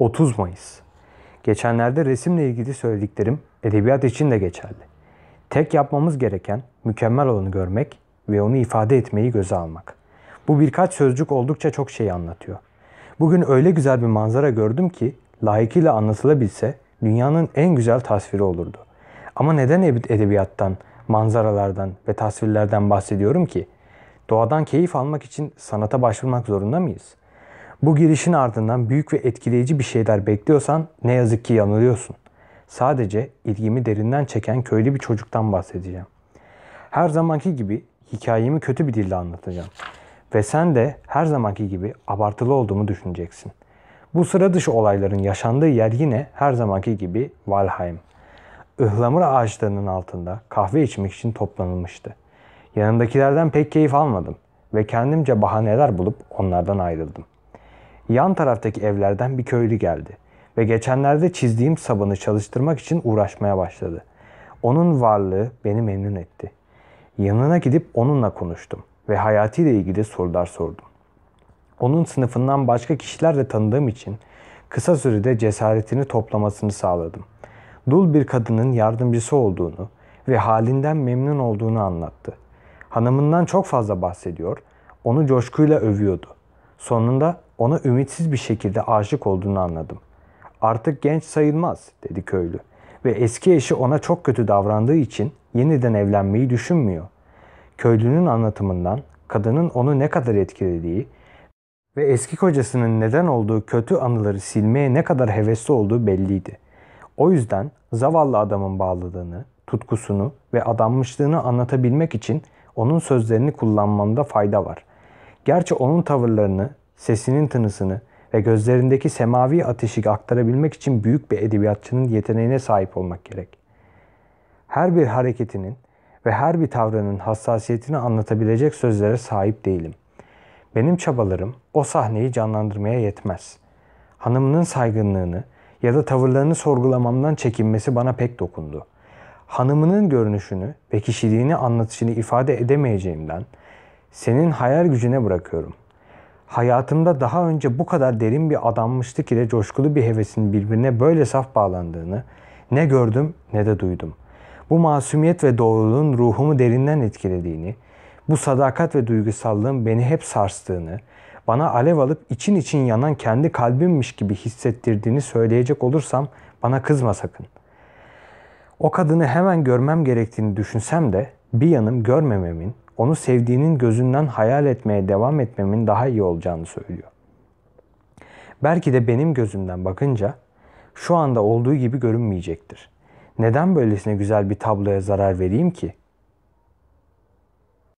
30 Mayıs. Geçenlerde resimle ilgili söylediklerim edebiyat için de geçerli. Tek yapmamız gereken mükemmel olanı görmek ve onu ifade etmeyi göze almak. Bu birkaç sözcük oldukça çok şey anlatıyor. Bugün öyle güzel bir manzara gördüm ki layıkıyla anlatılabilse dünyanın en güzel tasviri olurdu. Ama neden edebiyattan, manzaralardan ve tasvirlerden bahsediyorum ki? Doğadan keyif almak için sanata başvurmak zorunda mıyız? Bu girişin ardından büyük ve etkileyici bir şeyler bekliyorsan ne yazık ki yanılıyorsun. Sadece ilgimi derinden çeken köylü bir çocuktan bahsedeceğim. Her zamanki gibi hikayemi kötü bir dille anlatacağım. Ve sen de her zamanki gibi abartılı olduğumu düşüneceksin. Bu sıra dışı olayların yaşandığı yer yine her zamanki gibi Valheim. Ihlamur ağaçlarının altında kahve içmek için toplanılmıştı. Yanındakilerden pek keyif almadım ve kendimce bahaneler bulup onlardan ayrıldım yan taraftaki evlerden bir köylü geldi ve geçenlerde çizdiğim sabanı çalıştırmak için uğraşmaya başladı. Onun varlığı beni memnun etti. Yanına gidip onunla konuştum ve hayatı ile ilgili sorular sordum. Onun sınıfından başka kişiler de tanıdığım için kısa sürede cesaretini toplamasını sağladım. Dul bir kadının yardımcısı olduğunu ve halinden memnun olduğunu anlattı. Hanımından çok fazla bahsediyor, onu coşkuyla övüyordu. Sonunda ona ümitsiz bir şekilde aşık olduğunu anladım. Artık genç sayılmaz dedi köylü ve eski eşi ona çok kötü davrandığı için yeniden evlenmeyi düşünmüyor. Köylünün anlatımından kadının onu ne kadar etkilediği ve eski kocasının neden olduğu kötü anıları silmeye ne kadar hevesli olduğu belliydi. O yüzden zavallı adamın bağlılığını, tutkusunu ve adanmışlığını anlatabilmek için onun sözlerini kullanmamda fayda var. Gerçi onun tavırlarını sesinin tınısını ve gözlerindeki semavi ateşi aktarabilmek için büyük bir edebiyatçının yeteneğine sahip olmak gerek. Her bir hareketinin ve her bir tavrının hassasiyetini anlatabilecek sözlere sahip değilim. Benim çabalarım o sahneyi canlandırmaya yetmez. Hanımının saygınlığını ya da tavırlarını sorgulamamdan çekinmesi bana pek dokundu. Hanımının görünüşünü ve kişiliğini anlatışını ifade edemeyeceğimden senin hayal gücüne bırakıyorum.'' Hayatımda daha önce bu kadar derin bir adanmışlık ile coşkulu bir hevesin birbirine böyle saf bağlandığını ne gördüm ne de duydum. Bu masumiyet ve doğruluğun ruhumu derinden etkilediğini, bu sadakat ve duygusallığın beni hep sarstığını, bana alev alıp için için yanan kendi kalbimmiş gibi hissettirdiğini söyleyecek olursam bana kızma sakın. O kadını hemen görmem gerektiğini düşünsem de bir yanım görmememin, onu sevdiğinin gözünden hayal etmeye devam etmemin daha iyi olacağını söylüyor. Belki de benim gözümden bakınca şu anda olduğu gibi görünmeyecektir. Neden böylesine güzel bir tabloya zarar vereyim ki?